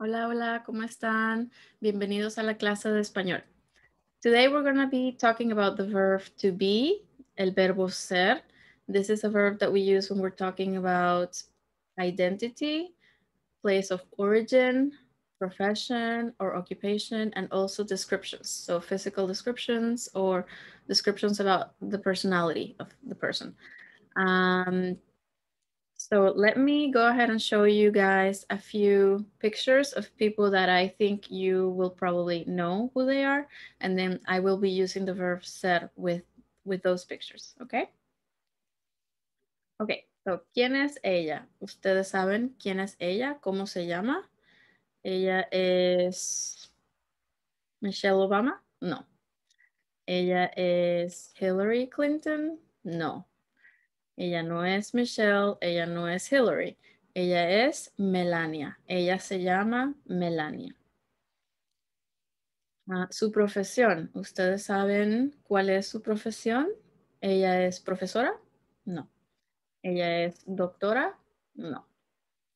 Hola, hola, ¿cómo están? Bienvenidos a la clase de español. Today we're going to be talking about the verb to be, el verbo ser. This is a verb that we use when we're talking about identity, place of origin, profession or occupation, and also descriptions. So physical descriptions or descriptions about the personality of the person. Um, so let me go ahead and show you guys a few pictures of people that I think you will probably know who they are. And then I will be using the verb ser with, with those pictures, okay? Okay, so ¿quién es ella? Ustedes saben quién es ella, cómo se llama. Ella es Michelle Obama? No. Ella es Hillary Clinton? No. Ella no es Michelle, ella no es Hillary, ella es Melania. Ella se llama Melania. Ah, su profesión, ¿ustedes saben cuál es su profesión? ¿Ella es profesora? No. ¿Ella es doctora? No.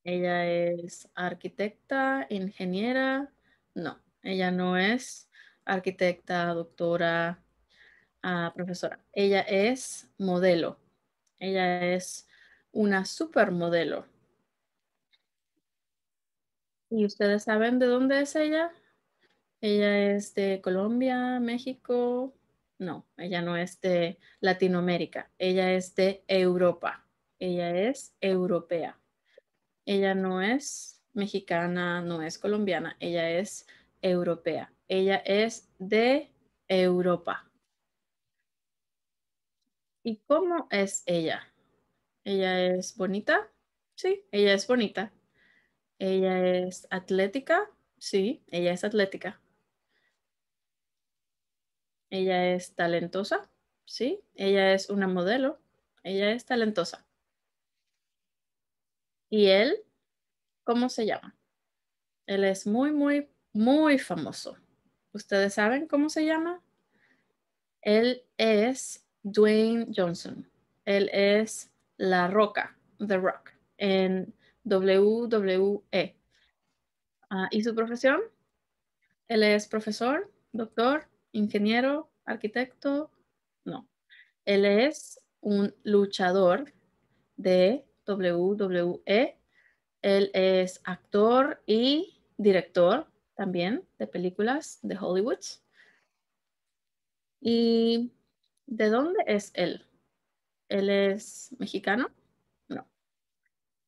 ¿Ella es arquitecta, ingeniera? No. Ella no es arquitecta, doctora, ah, profesora. Ella es modelo. Ella es una supermodelo. ¿Y ustedes saben de dónde es ella? Ella es de Colombia, México. No, ella no es de Latinoamérica. Ella es de Europa. Ella es europea. Ella no es mexicana, no es colombiana. Ella es europea. Ella es de Europa. ¿Y cómo es ella? Ella es bonita, sí, ella es bonita. Ella es atlética, sí, ella es atlética. Ella es talentosa, sí, ella es una modelo, ella es talentosa. ¿Y él? ¿Cómo se llama? Él es muy, muy, muy famoso. ¿Ustedes saben cómo se llama? Él es Dwayne Johnson. Él es La Roca, The Rock, en WWE. Ah, ¿Y su profesión? Él es profesor, doctor, ingeniero, arquitecto. No. Él es un luchador de WWE. Él es actor y director también de películas de Hollywood. Y ¿De dónde es él? ¿Él es mexicano? No.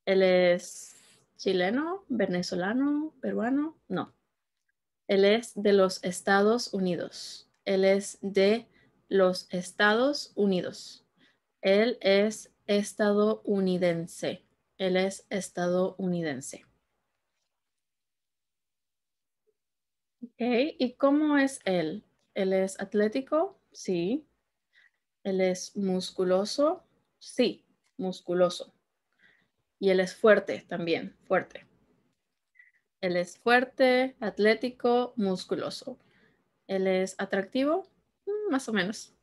¿Él es chileno, venezolano, peruano? No. Él es de los Estados Unidos. Él es de los Estados Unidos. Él es estadounidense. Él es estadounidense. ¿Y cómo es él? ¿Él es atlético? Sí. Él es musculoso, sí, musculoso. Y él es fuerte también, fuerte. Él es fuerte, atlético, musculoso. Él es atractivo, mm, más o menos.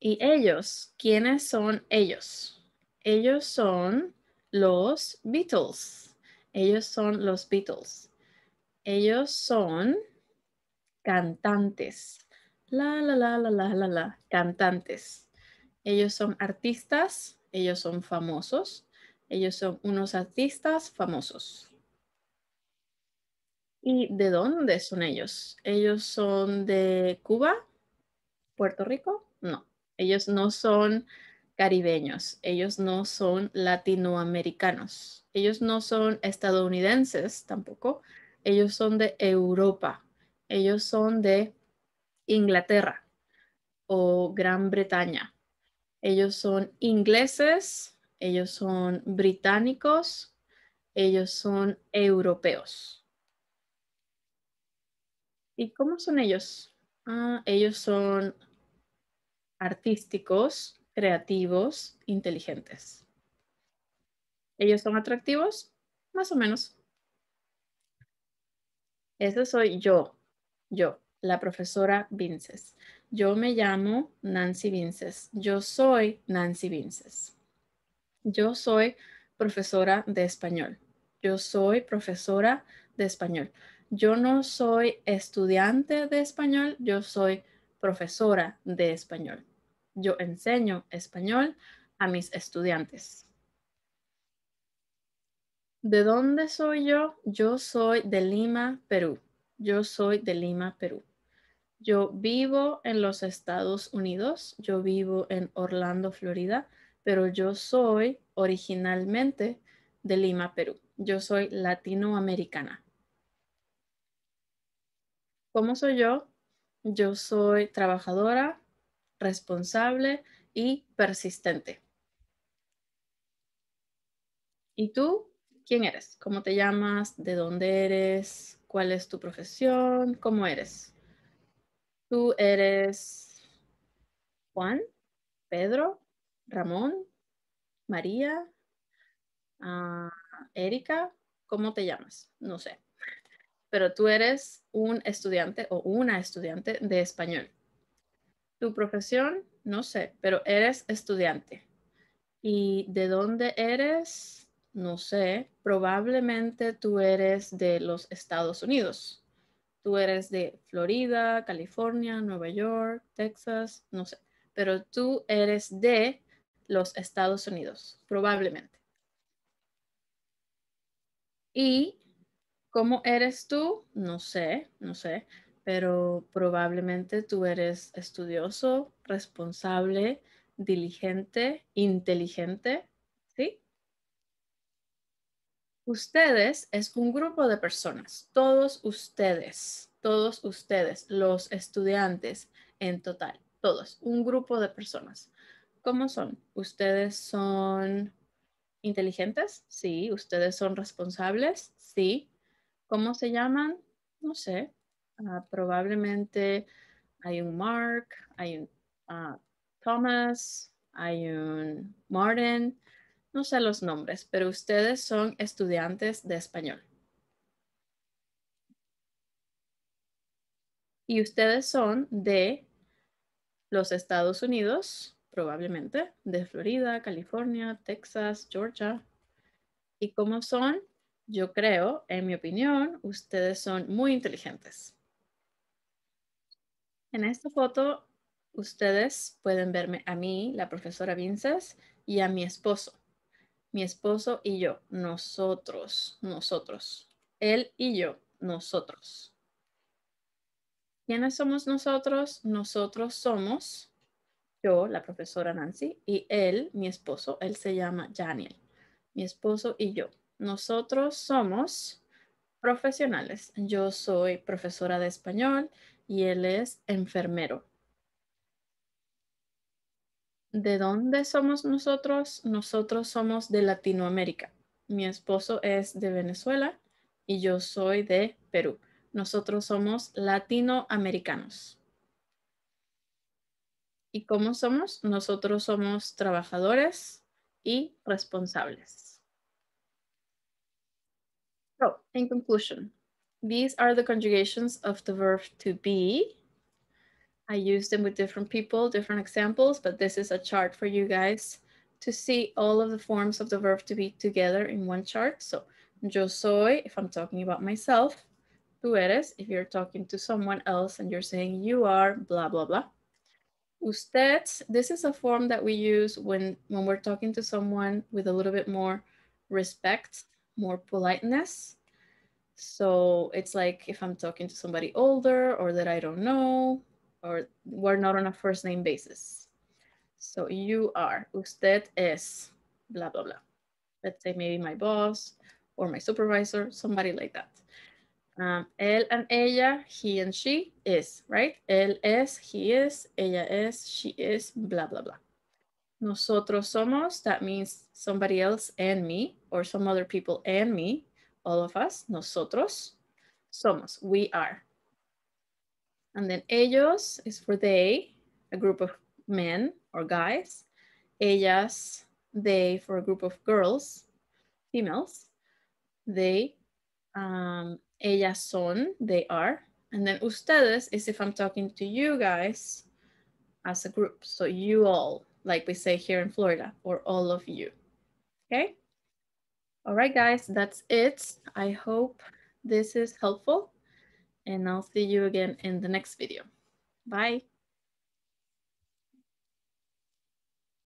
¿Y ellos? ¿Quiénes son ellos? Ellos son los Beatles. Ellos son los Beatles. Ellos son cantantes la, la, la, la, la, la, la, cantantes. Ellos son artistas, ellos son famosos, ellos son unos artistas famosos. ¿Y de dónde son ellos? ¿Ellos son de Cuba? ¿Puerto Rico? No, ellos no son caribeños, ellos no son latinoamericanos, ellos no son estadounidenses tampoco, ellos son de Europa, ellos son de Inglaterra o Gran Bretaña. Ellos son ingleses, ellos son británicos, ellos son europeos. ¿Y cómo son ellos? Ah, ellos son artísticos, creativos, inteligentes. ¿Ellos son atractivos? Más o menos. Ese soy yo, yo la profesora Vinces. Yo me llamo Nancy Vinces. Yo soy Nancy Vinces. Yo soy profesora de español. Yo soy profesora de español. Yo no soy estudiante de español, yo soy profesora de español. Yo enseño español a mis estudiantes. ¿De dónde soy yo? Yo soy de Lima, Perú. Yo soy de Lima, Perú. Yo vivo en los Estados Unidos, yo vivo en Orlando, Florida, pero yo soy originalmente de Lima, Perú. Yo soy latinoamericana. ¿Cómo soy yo? Yo soy trabajadora, responsable y persistente. ¿Y tú? ¿Quién eres? ¿Cómo te llamas? ¿De dónde eres? ¿Cuál es tu profesión? ¿Cómo eres? Tú eres Juan, Pedro, Ramón, María, ah, Erika, ¿cómo te llamas? No sé. Pero tú eres un estudiante o una estudiante de español. Tu profesión, no sé, pero eres estudiante. ¿Y de dónde eres? No sé. Probablemente tú eres de los Estados Unidos tú eres de Florida, California, Nueva York, Texas, no sé, pero tú eres de los Estados Unidos, probablemente. ¿Y cómo eres tú? No sé, no sé, pero probablemente tú eres estudioso, responsable, diligente, inteligente Ustedes es un grupo de personas, todos ustedes, todos ustedes, los estudiantes en total, todos, un grupo de personas. ¿Cómo son? ¿Ustedes son inteligentes? Sí. ¿Ustedes son responsables? Sí. ¿Cómo se llaman? No sé. Ah, probablemente hay un Mark, hay un ah, Thomas, hay un Martin, no sé los nombres, pero ustedes son estudiantes de español. Y ustedes son de los Estados Unidos, probablemente, de Florida, California, Texas, Georgia. ¿Y cómo son? Yo creo, en mi opinión, ustedes son muy inteligentes. En esta foto, ustedes pueden verme a mí, la profesora Vinces, y a mi esposo mi esposo y yo, nosotros, nosotros, él y yo, nosotros. ¿Quiénes somos nosotros? Nosotros somos yo, la profesora Nancy, y él, mi esposo, él se llama Daniel, mi esposo y yo. Nosotros somos profesionales. Yo soy profesora de español y él es enfermero. ¿de dónde somos nosotros? Nosotros somos de Latinoamérica. Mi esposo es de Venezuela y yo soy de Perú. Nosotros somos latinoamericanos. ¿Y cómo somos? Nosotros somos trabajadores y responsables. So, in conclusion, these are the conjugations of the verb to be I use them with different people, different examples, but this is a chart for you guys to see all of the forms of the verb to be together in one chart. So yo soy, if I'm talking about myself, tú eres, if you're talking to someone else and you're saying you are, blah, blah, blah. Usted, this is a form that we use when, when we're talking to someone with a little bit more respect, more politeness. So it's like if I'm talking to somebody older or that I don't know, or we're not on a first name basis. So you are, usted es, blah, blah, blah. Let's say maybe my boss or my supervisor, somebody like that. Um, él and ella, he and she is, right? Él es, he is, ella es, she is, blah, blah, blah. Nosotros somos, that means somebody else and me, or some other people and me, all of us, nosotros somos, we are. And then ellos is for they, a group of men or guys. Ellas, they for a group of girls, females. They, um, ellas son, they are. And then ustedes is if I'm talking to you guys as a group. So you all, like we say here in Florida, or all of you, okay? All right, guys, that's it. I hope this is helpful and I'll see you again in the next video. Bye.